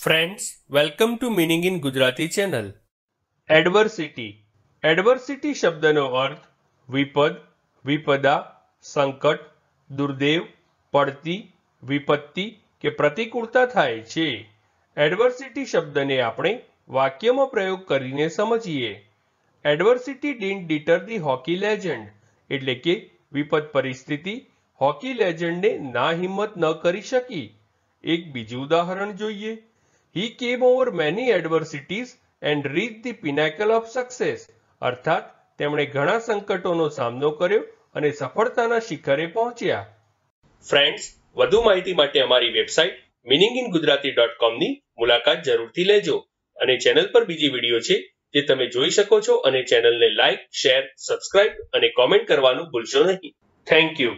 friends welcome to meaning in Gujarati channel adversity adversity શબ્દનો અર્થ વિપદ વિપદા સંકટ દુર્દેવ પડતી વિપત્તિ કે પ્રતિકૂળતા થાય છે એડવર્સિટી શબ્દને આપણે વાક્યમાં પ્રયોગ કરીને સમજીએ adversity didn't deter the hockey legend એટલે કે વિપદ પરિસ્થિતિ હોકી લેજન્ડને ના હિંમત ન કરી શકી એક બીજું ઉદાહરણ જોઈએ he came over many adversities and reach the pinnacle of success અર્થાત તેમણે ઘણા સંકટોનો સામનો કર્યો અને સફળતાના શિખરે પહોંચ્યા ફ્રેન્ડ્સ વધુ માહિતી માટે અમારી website meaning in Gujarati dot કોમની મુલાકાત જરૂરથી લેજો અને ચેનલ પર બીજી વિડીયો છે જે તમે જોઈ શકો છો અને ચેનલને લાઇક શેર સબસ્ક્રાઇબ અને કોમેન્ટ કરવાનું ભૂલશો નહીં થેન્ક યુ